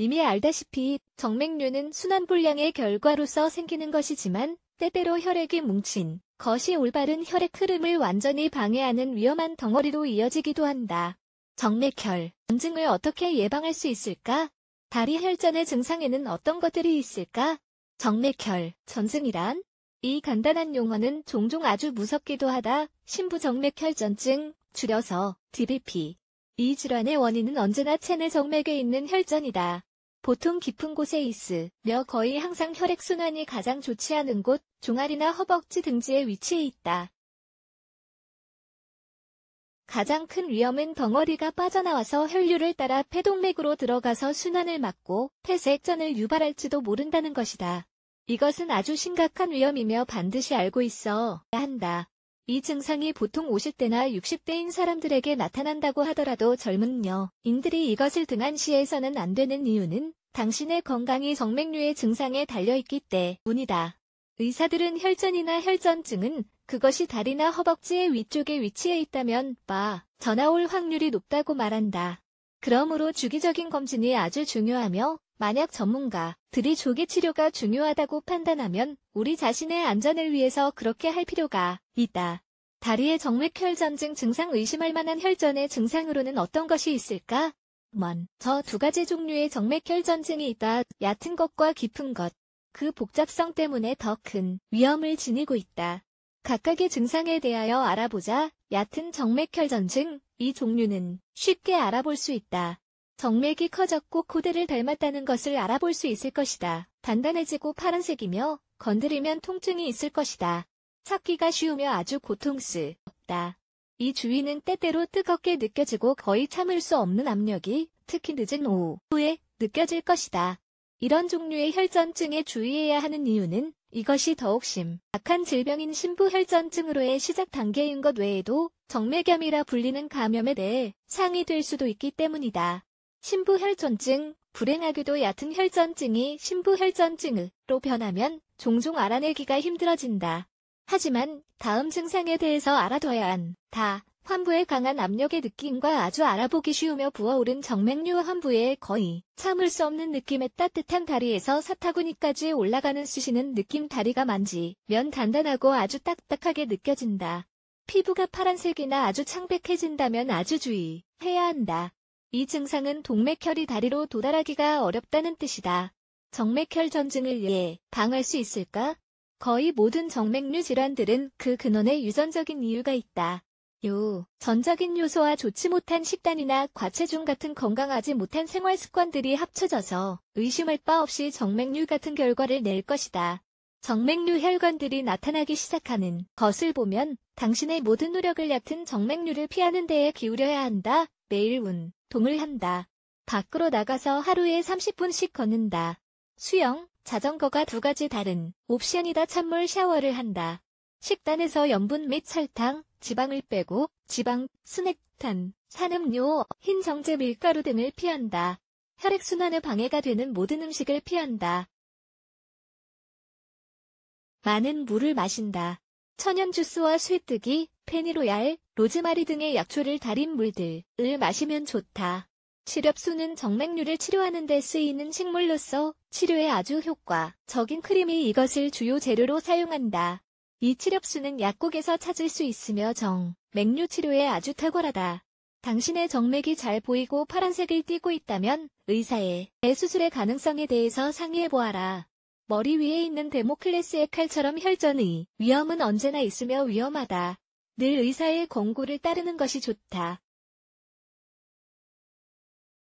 이미 알다시피 정맥류는 순환 불량의 결과로서 생기는 것이지만 때때로 혈액이 뭉친 것이 올바른 혈액 흐름을 완전히 방해하는 위험한 덩어리로 이어지기도 한다. 정맥혈, 전증을 어떻게 예방할 수 있을까? 다리 혈전의 증상에는 어떤 것들이 있을까? 정맥혈, 전증이란? 이 간단한 용어는 종종 아주 무섭기도 하다. 신부정맥혈전증, 줄여서 DBP. 이 질환의 원인은 언제나 체내 정맥에 있는 혈전이다. 보통 깊은 곳에 있으며 거의 항상 혈액순환이 가장 좋지 않은 곳, 종아리나 허벅지 등지에 위치해 있다. 가장 큰 위험은 덩어리가 빠져나와서 혈류를 따라 폐동맥으로 들어가서 순환을 막고 폐색전을 유발할지도 모른다는 것이다. 이것은 아주 심각한 위험이며 반드시 알고 있어야 한다. 이 증상이 보통 50대나 60대인 사람들에게 나타난다고 하더라도 젊은여인들이 이것을 등한시해서는 안 되는 이유는 당신의 건강이 정맥류의 증상에 달려있기 때문이다. 의사들은 혈전이나 혈전증은 그것이 다리나 허벅지의 위쪽에 위치해 있다면 바 전화 올 확률이 높다고 말한다. 그러므로 주기적인 검진이 아주 중요하며 만약 전문가들이 조기 치료가 중요하다고 판단하면 우리 자신의 안전을 위해서 그렇게 할 필요가 있다. 다리의 정맥혈전증 증상 의심할 만한 혈전의 증상으로는 어떤 것이 있을까? 먼저 두 가지 종류의 정맥혈전증이 있다. 얕은 것과 깊은 것. 그 복잡성 때문에 더 큰 위험을 지니고 있다. 각각의 증상에 대하여 알아보자. 얕은 정맥혈전증, 이 종류는 쉽게 알아볼 수 있다. 정맥이 커졌고 코드를 닮았다는 것을 알아볼 수 있을 것이다. 단단해지고 파란색이며 건드리면 통증이 있을 것이다. 찾기가 쉬우며 아주 고통스럽다. 이 주위는 때때로 뜨겁게 느껴지고 거의 참을 수 없는 압력이 특히 늦은 오후에 느껴질 것이다. 이런 종류의 혈전증에 주의해야 하는 이유는 이것이 더욱 심악한 질병인 심부혈전증으로의 시작 단계인 것 외에도 정맥염이라 불리는 감염에 대해 상이 될 수도 있기 때문이다. 신부혈전증, 불행하게도 얕은 혈전증이 신부혈전증으로 변하면 종종 알아내기가 힘들어진다. 하지만 다음 증상에 대해서 알아둬야 한다. 환부에 강한 압력의 느낌과 아주 알아보기 쉬우며 부어오른 정맥류 환부에 거의 참을 수 없는 느낌의 따뜻한 다리에서 사타구니까지 올라가는 쑤시는 느낌 다리가 만지면 단단하고 아주 딱딱하게 느껴진다. 피부가 파란색이나 아주 창백해진다면 아주 주의해야 한다. 이 증상은 동맥혈이 다리로 도달하기가 어렵다는 뜻이다. 정맥혈 전증을 위해 방할 수 있을까? 거의 모든 정맥류 질환들은 그 근원에 유전적인 이유가 있다. 요, 전적인 요소와 좋지 못한 식단이나 과체중 같은 건강하지 못한 생활 습관들이 합쳐져서 의심할 바 없이 정맥류 같은 결과를 낼 것이다. 정맥류 혈관들이 나타나기 시작하는 것을 보면 당신의 모든 노력을 얕은 정맥류를 피하는 데에 기울여야 한다. 매일 운. 동을 한다. 밖으로 나가서 하루에 30분씩 걷는다. 수영, 자전거가 두 가지 다른 옵션이다 찬물 샤워를 한다. 식단에서 염분 및 설탕, 지방을 빼고 지방, 스낵탄, 산음료, 흰 정제 밀가루 등을 피한다. 혈액순환에 방해가 되는 모든 음식을 피한다. 많은 물을 마신다. 천연 주스와 쇠뜨기, 페니로얄, 로즈마리 등의 약초를 달인 물들을 마시면 좋다. 시렵수는 정맥류를 치료하는 데 쓰이는 식물로서 치료에 아주 효과적인 크림이 이것을 주요 재료로 사용한다. 이 치렵수는 약국에서 찾을 수 있으며 정, 맥류 치료에 아주 탁월하다. 당신의 정맥이 잘 보이고 파란색을 띠고 있다면 의사의 수술의 가능성에 대해서 상의해보아라. 머리 위에 있는 데모클레스의 칼처럼 혈전의 위험은 언제나 있으며 위험하다. 늘 의사의 권고를 따르는 것이 좋다.